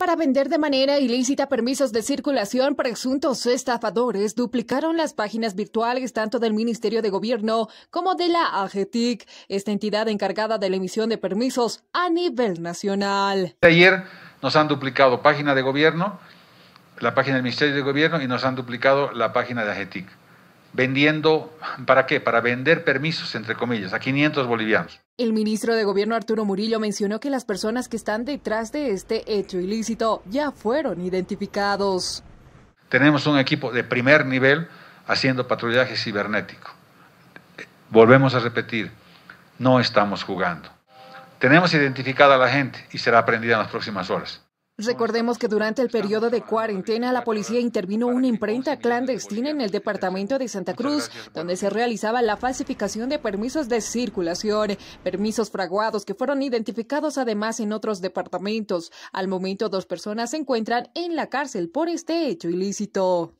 Para vender de manera ilícita permisos de circulación, presuntos estafadores duplicaron las páginas virtuales tanto del Ministerio de Gobierno como de la AGETIC, esta entidad encargada de la emisión de permisos a nivel nacional. Ayer nos han duplicado página de gobierno, la página del Ministerio de Gobierno y nos han duplicado la página de AGETIC vendiendo, ¿para qué? Para vender permisos, entre comillas, a 500 bolivianos. El ministro de Gobierno Arturo Murillo mencionó que las personas que están detrás de este hecho ilícito ya fueron identificados. Tenemos un equipo de primer nivel haciendo patrullaje cibernético. Volvemos a repetir, no estamos jugando. Tenemos identificada a la gente y será aprendida en las próximas horas. Recordemos que durante el periodo de cuarentena la policía intervino una imprenta clandestina en el departamento de Santa Cruz, donde se realizaba la falsificación de permisos de circulación, permisos fraguados que fueron identificados además en otros departamentos. Al momento dos personas se encuentran en la cárcel por este hecho ilícito.